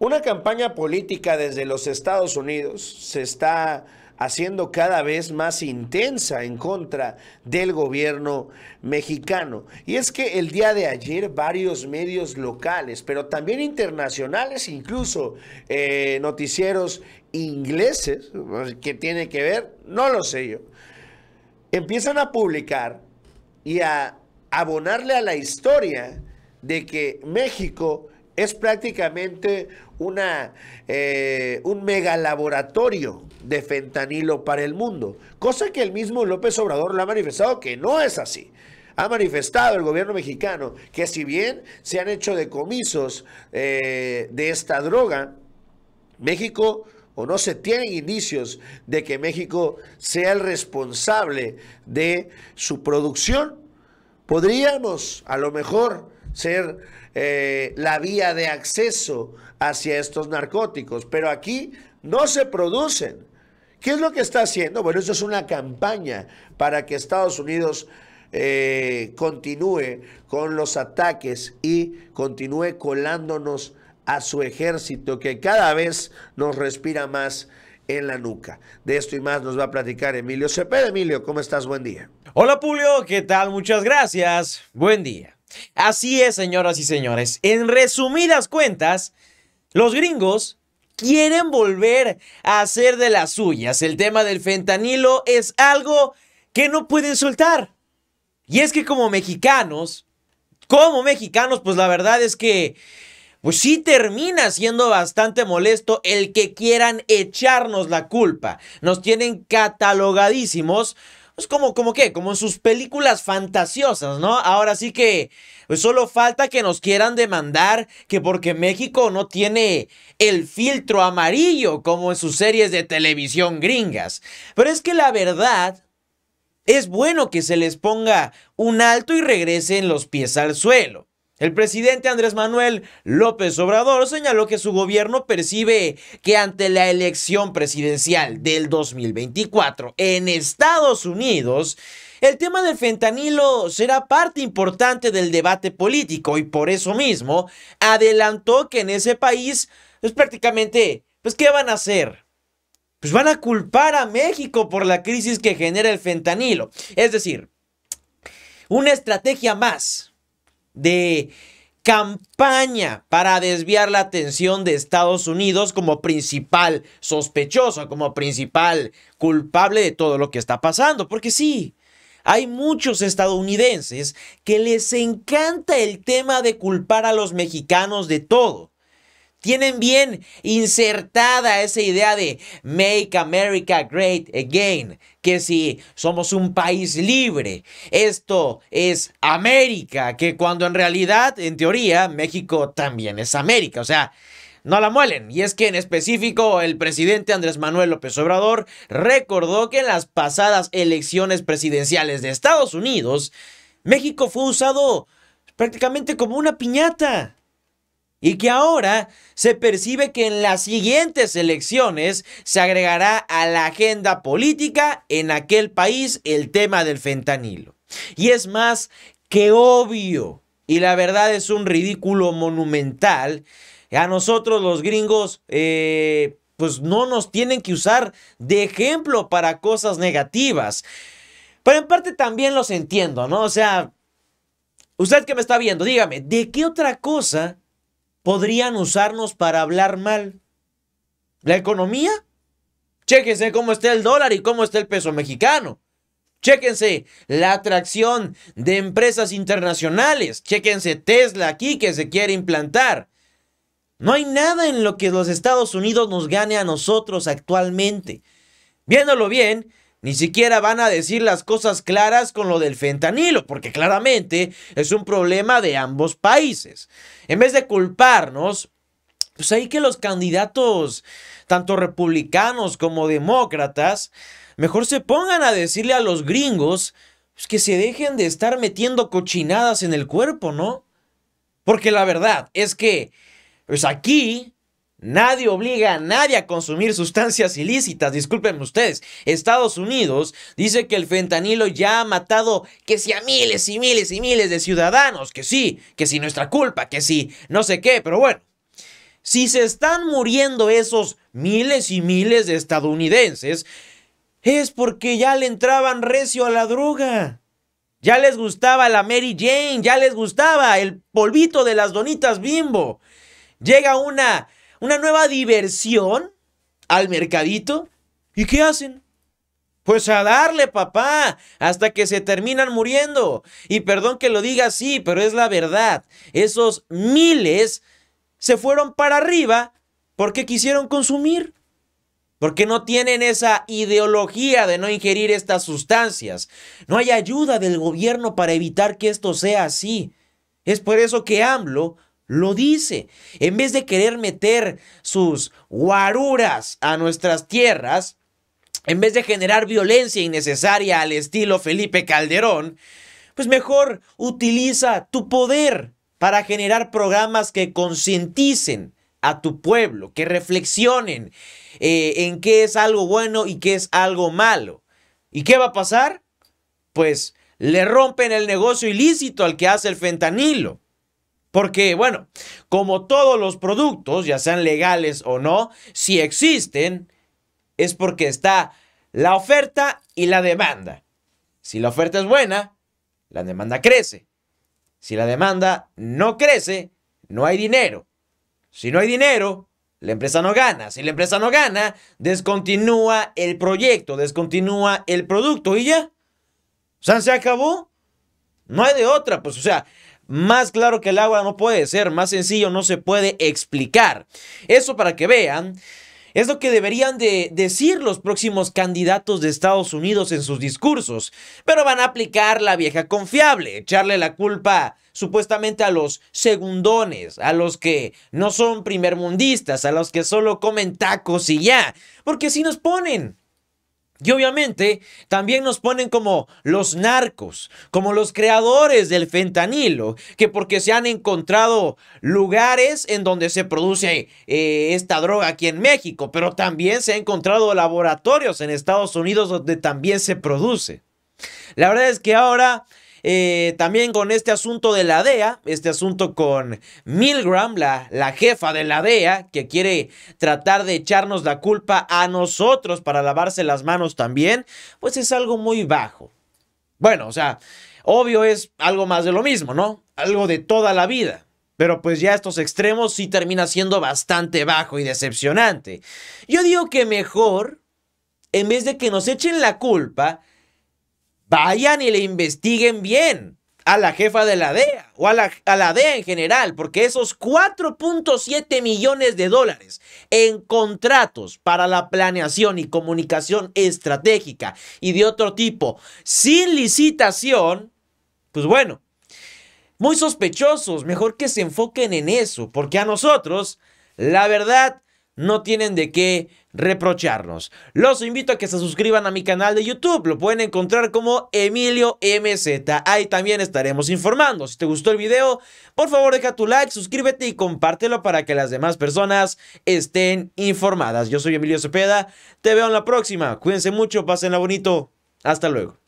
Una campaña política desde los Estados Unidos se está haciendo cada vez más intensa en contra del gobierno mexicano. Y es que el día de ayer varios medios locales, pero también internacionales, incluso eh, noticieros ingleses, que tiene que ver, no lo sé yo, empiezan a publicar y a abonarle a la historia de que México es prácticamente una, eh, un megalaboratorio de fentanilo para el mundo, cosa que el mismo López Obrador lo ha manifestado que no es así. Ha manifestado el gobierno mexicano que si bien se han hecho decomisos eh, de esta droga, México o no se tienen indicios de que México sea el responsable de su producción. Podríamos a lo mejor ser eh, la vía de acceso hacia estos narcóticos, pero aquí no se producen. ¿Qué es lo que está haciendo? Bueno, eso es una campaña para que Estados Unidos eh, continúe con los ataques y continúe colándonos a su ejército que cada vez nos respira más en la nuca. De esto y más nos va a platicar Emilio Cepeda. Emilio, ¿cómo estás? Buen día. Hola Pulio, ¿qué tal? Muchas gracias. Buen día. Así es, señoras y señores. En resumidas cuentas, los gringos quieren volver a hacer de las suyas. El tema del fentanilo es algo que no pueden soltar. Y es que como mexicanos, como mexicanos, pues la verdad es que pues sí termina siendo bastante molesto el que quieran echarnos la culpa. Nos tienen catalogadísimos es pues, como, como qué, como en sus películas fantasiosas, ¿no? Ahora sí que pues, solo falta que nos quieran demandar que porque México no tiene el filtro amarillo como en sus series de televisión gringas. Pero es que la verdad, es bueno que se les ponga un alto y regresen los pies al suelo. El presidente Andrés Manuel López Obrador señaló que su gobierno percibe que ante la elección presidencial del 2024 en Estados Unidos, el tema del fentanilo será parte importante del debate político y por eso mismo adelantó que en ese país, es pues, prácticamente, pues ¿qué van a hacer? Pues van a culpar a México por la crisis que genera el fentanilo. Es decir, una estrategia más de campaña para desviar la atención de Estados Unidos como principal sospechoso, como principal culpable de todo lo que está pasando. Porque sí, hay muchos estadounidenses que les encanta el tema de culpar a los mexicanos de todo tienen bien insertada esa idea de Make America Great Again, que si somos un país libre, esto es América, que cuando en realidad, en teoría, México también es América, o sea... No la muelen. Y es que en específico el presidente Andrés Manuel López Obrador recordó que en las pasadas elecciones presidenciales de Estados Unidos, México fue usado prácticamente como una piñata y que ahora se percibe que en las siguientes elecciones se agregará a la agenda política en aquel país el tema del fentanilo. Y es más que obvio, y la verdad es un ridículo monumental, a nosotros los gringos... Eh, pues no nos tienen que usar de ejemplo para cosas negativas. Pero en parte también los entiendo, ¿no? O sea, usted que me está viendo, dígame, ¿de qué otra cosa podrían usarnos para hablar mal. La economía. Chéquense cómo está el dólar y cómo está el peso mexicano. Chéquense la atracción de empresas internacionales. Chéquense Tesla aquí que se quiere implantar. No hay nada en lo que los Estados Unidos nos gane a nosotros actualmente. Viéndolo bien, ni siquiera van a decir las cosas claras con lo del fentanilo, porque claramente es un problema de ambos países. En vez de culparnos, pues ahí que los candidatos, tanto republicanos como demócratas, mejor se pongan a decirle a los gringos pues que se dejen de estar metiendo cochinadas en el cuerpo, ¿no? Porque la verdad es que, pues aquí Nadie obliga a nadie a consumir sustancias ilícitas, discúlpenme ustedes. Estados Unidos dice que el fentanilo ya ha matado que si a miles y miles y miles de ciudadanos, que sí, que si nuestra culpa, que sí no sé qué, pero bueno. Si se están muriendo esos miles y miles de estadounidenses, es porque ya le entraban recio a la droga. Ya les gustaba la Mary Jane, ya les gustaba el polvito de las donitas bimbo. Llega una una nueva diversión al mercadito. ¿Y qué hacen? Pues a darle, papá, hasta que se terminan muriendo. Y perdón que lo diga así, pero es la verdad. Esos miles se fueron para arriba porque quisieron consumir. Porque no tienen esa ideología de no ingerir estas sustancias. No hay ayuda del gobierno para evitar que esto sea así. Es por eso que AMLO lo dice. En vez de querer meter sus guaruras a nuestras tierras, en vez de generar violencia innecesaria al estilo Felipe Calderón, pues mejor utiliza tu poder para generar programas que concienticen a tu pueblo, que reflexionen eh, en qué es algo bueno y qué es algo malo. ¿Y qué va a pasar? Pues le rompen el negocio ilícito al que hace el fentanilo. Porque, bueno, como todos los productos, ya sean legales o no, si existen, es porque está la oferta y la demanda. Si la oferta es buena, la demanda crece. Si la demanda no crece, no hay dinero. Si no hay dinero, la empresa no gana. Si la empresa no gana, descontinúa el proyecto, descontinúa el producto y ya. O sea, se acabó. No hay de otra, pues, o sea, más claro que el agua no puede ser, más sencillo no se puede explicar. Eso para que vean. Es lo que deberían de decir los próximos candidatos de Estados Unidos en sus discursos, pero van a aplicar la vieja confiable, echarle la culpa supuestamente a los segundones, a los que no son primermundistas, a los que solo comen tacos y ya, porque si nos ponen, y obviamente también nos ponen como los narcos, como los creadores del fentanilo, que porque se han encontrado lugares en donde se produce eh, esta droga aquí en México, pero también se han encontrado laboratorios en Estados Unidos donde también se produce. La verdad es que ahora eh, también con este asunto de la DEA, este asunto con Milgram, la, la jefa de la DEA, que quiere tratar de echarnos la culpa a nosotros para lavarse las manos también, pues es algo muy bajo. Bueno, o sea, obvio es algo más de lo mismo, ¿no? Algo de toda la vida. Pero pues ya estos extremos sí termina siendo bastante bajo y decepcionante. Yo digo que mejor, en vez de que nos echen la culpa, vayan y le investiguen bien a la jefa de la DEA o a la, a DEA en general, porque esos 4.7 millones de dólares en contratos para la planeación y comunicación estratégica y de otro tipo sin licitación, pues bueno, muy sospechosos, mejor que se enfoquen en eso, porque a nosotros, la verdad, no tienen de qué reprocharnos. Los invito a que se suscriban a mi canal de YouTube, lo pueden encontrar como Emilio MZ, ahí también estaremos informando. Si te gustó el video, por favor deja tu like, suscríbete y compártelo para que las demás personas estén informadas. Yo soy Emilio Cepeda, te veo en la próxima, cuídense mucho, pásenla bonito, hasta luego.